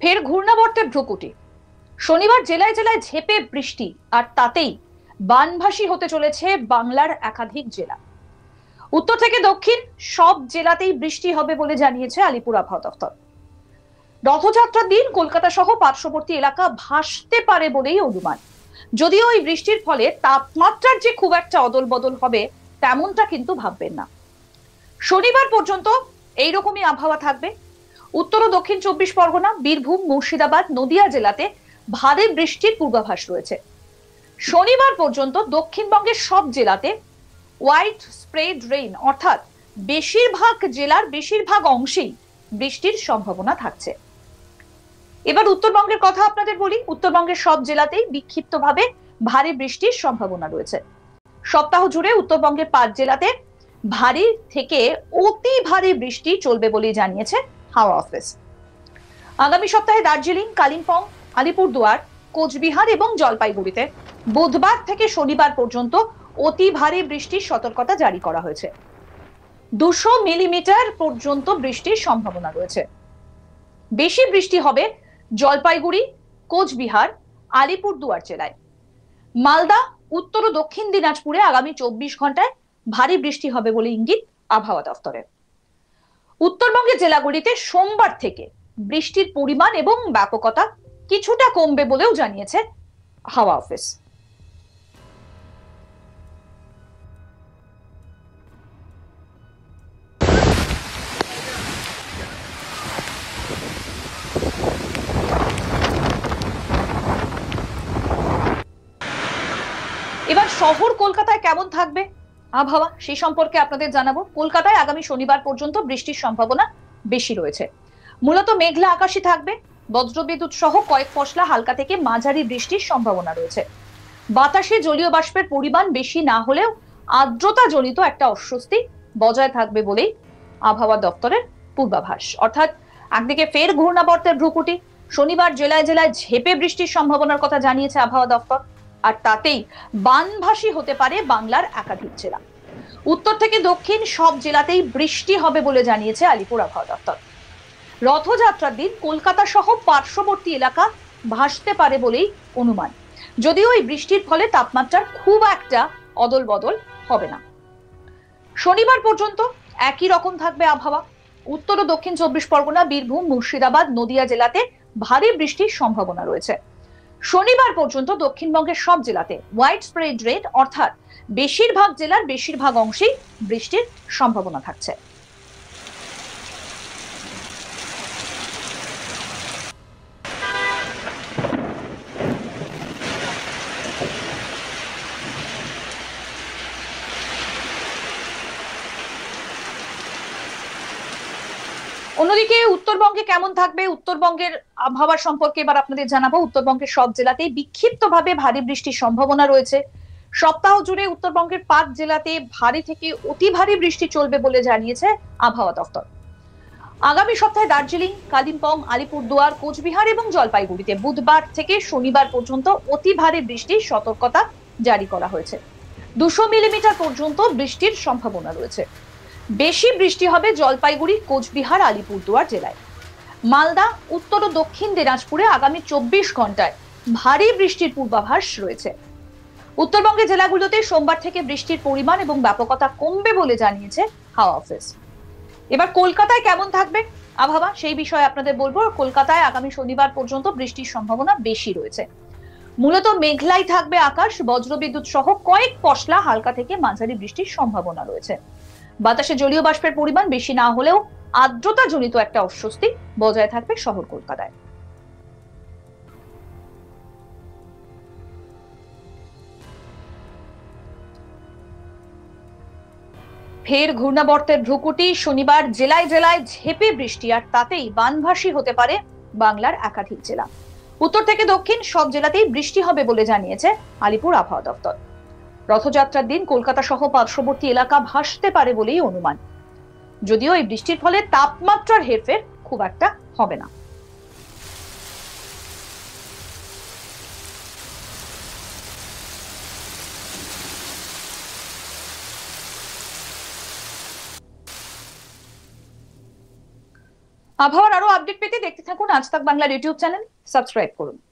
ফের ঘূর্ণাবর্তের ভ্রুকুটি শনিবার জেলায় জেলায় ঝেপে বৃষ্টি আর তাতেই বানভাসী হতে চলেছে বাংলার একাধিক জেলা উত্তর থেকে দক্ষিণ সব জেলাতেই বৃষ্টি হবে বলে জানিয়েছে আলিপুর আবহাওয়া দফতর রথযাত্রার দিন কলকাতা সহ পার্শ্ববর্তী এলাকা ভাসতে পারে বলেই অনুমান যদিও ওই বৃষ্টির ফলে তাপমাত্রার যে খুব একটা অদল বদল হবে তেমনটা কিন্তু ভাববেন না শনিবার পর্যন্ত এইরকমই আবহাওয়া থাকবে উত্তর ও দক্ষিণ চব্বিশ পরগনা বীরভূম মুর্শিদাবাদ নদিয়া জেলাতে ভারী বৃষ্টির পূর্বাভাস রয়েছে শনিবার পর্যন্ত দক্ষিণবঙ্গের সব জেলাতে হোয়াইট স্প্রেড রেইন অর্থাৎ বেশিরভাগ জেলার বেশিরভাগ অংশেই বৃষ্টির সম্ভাবনা থাকছে এবার উত্তরবঙ্গের কথা আপনাদের বলি উত্তরবঙ্গের সব জেলাতেই বিক্ষিপ্তভাবে ভারী বৃষ্টির সম্ভাবনা রয়েছে সপ্তাহ জুড়ে উত্তরবঙ্গের পাঁচ জেলাতে ভারী থেকে অতি ভারী বৃষ্টি চলবে বলে জানিয়েছে হাওয়া অফিস আগামী সপ্তাহে দার্জিলিং কালিম্পং আলিপুরদুয়ার কোচবিহার এবং জলপাইগুড়িতে বুধবার থেকে শনিবার পর্যন্ত অতি ভারী বৃষ্টির সতর্কতা জারি করা হয়েছে দুশো মিলিমিটার পর্যন্ত বৃষ্টির সম্ভাবনা রয়েছে বেশি বৃষ্টি হবে জলপাইগুড়ি কোচবিহার আলিপুরদুয়ার জেলায় মালদা উত্তর ও দক্ষিণ দিনাজপুরে আগামী চব্বিশ ঘন্টায় ভারী বৃষ্টি হবে বলে ইঙ্গিত আবহাওয়া দফতরের উত্তরবঙ্গের জেলাগুলিতে সোমবার থেকে বৃষ্টির পরিমাণ এবং ব্যাপকতা কিছুটা কমবে বলেও জানিয়েছে হাওয়া অফিস এবার শহর কলকাতায় কেমন থাকবে আবহাওয়া সেই সম্পর্কে আপনাদের জানাবো কলকাতায় আগামী শনিবার পর্যন্ত বৃষ্টির সম্ভাবনা বেশি রয়েছে মূলত মেঘলা আকাশই থাকবে বজ্রবিদ্যুৎ সহ কয়েক ফসলা হালকা থেকে মাঝারি বৃষ্টির সম্ভাবনা রয়েছে বাতাসে জলীয় বাষ্পের পরিমাণ বেশি না হলেও আর্দ্রতা জনিত একটা অস্বস্তি বজায় থাকবে বলেই আবহাওয়া দপ্তরের পূর্বাভাস অর্থাৎ একদিকে ফের ঘূর্ণাবর্তের ভ্রুকুটি শনিবার জেলায় জেলায় ঝেপে বৃষ্টির সম্ভাবনার কথা জানিয়েছে আবহাওয়া দপ্তর আর তাতেই বানভাসী হতে পারে বাংলার একাধিক জেলা উত্তর থেকে দক্ষিণ সব জেলাতেই বৃষ্টি হবে বলে জানিয়েছে আলিপুর আবহাওয়া দপ্তর রথযাত্রার দিন কলকাতা সহ পার্শ্ববর্তী এলাকা ভাসতে পারে বলেই অনুমান যদিও এই বৃষ্টির ফলে তাপমাত্রার খুব একটা অদল বদল হবে না শনিবার পর্যন্ত একই রকম থাকবে আবহাওয়া উত্তর ও দক্ষিণ চব্বিশ পরগনা বীরভূম মুর্শিদাবাদ নদিয়া জেলাতে ভারী বৃষ্টির সম্ভাবনা রয়েছে শনিবার পর্যন্ত দক্ষিণবঙ্গের সব জেলাতে হোয়াইট স্প্রেড রেড অর্থাৎ বেশিরভাগ জেলার বেশিরভাগ অংশেই বৃষ্টির সম্ভাবনা থাকছে অন্যদিকে উত্তরবঙ্গে কেমন থাকবে উত্তরবঙ্গের আবহাওয়া সম্পর্কে এবার আপনাদের জানাবো উত্তরবঙ্গের সব জেলাতেই বিক্ষিপ্তভাবে ভারী বৃষ্টির সম্ভাবনা রয়েছে সপ্তাহ জুড়ে উত্তরবঙ্গের পাঁচ জেলাতে ভারী থেকে অতি ভারী বৃষ্টি চলবে বলে জানিয়েছে আবহাওয়া দপ্তর আগামী সপ্তাহে দার্জিলিং কালিম্পং আলিপুরদুয়ার কোচবিহার এবং জলপাইগুড়িতে বুধবার থেকে শনিবার পর্যন্ত অতি ভারী বৃষ্টির সতর্কতা জারি করা হয়েছে দুশো মিলিমিটার পর্যন্ত বৃষ্টির সম্ভাবনা রয়েছে বেশি বৃষ্টি হবে জলপাইগুড়ি কোচবিহার আলিপুরদুয়ার জেলায় মালদা উত্তর ও দক্ষিণ দিনাজপুরে আগামী চব্বিশ ঘন্টায় ভারী বৃষ্টির পূর্বাভাস রয়েছে উত্তরবঙ্গে জেলাগুলোতে সোমবার থেকে বৃষ্টির পরিমাণ এবং ব্যাপকতা কমবে বলে জানিয়েছে হাওয়া অফিস এবার কলকাতায় কেমন থাকবে আবহাওয়া সেই বিষয়ে আপনাদের বলবো কলকাতায় আগামী শনিবার পর্যন্ত বৃষ্টির সম্ভাবনা বেশি রয়েছে মূলত মেঘলাই থাকবে আকাশ বজ্রবিদ্যুৎ সহ কয়েক পশলা হালকা থেকে মাঝারি বৃষ্টির সম্ভাবনা রয়েছে বাতাসে জলীয় বাষ্পের পরিমাণ বেশি না হলেও আর্দ্রতা জনিত একটা অস্বস্তি বজায় থাকবে শহর কলকাতায় ফের ঘূর্ণাবর্তের ভ্রুকুটি শনিবার জেলায় জেলায় ঝেপে বৃষ্টি আর তাতেই বানভাসী হতে পারে বাংলার একাধিক জেলা উত্তর থেকে দক্ষিণ সব জেলাতেই বৃষ্টি হবে বলে জানিয়েছে আলিপুর আবহাওয়া দপ্তর রথযাত্রার দিন কলকাতা সহ পার্শ্ববর্তী এলাকা ভাসতে পারে বলেই অনুমান যদিও এই বৃষ্টির ফলে তাপমাত্রার হেরফের খুব একটা হবে না আবহাওয়ার আরো আপডেট পেতে দেখতে থাকুন আজ তাক বাংলার ইউটিউব চ্যানেল সাবস্ক্রাইব করুন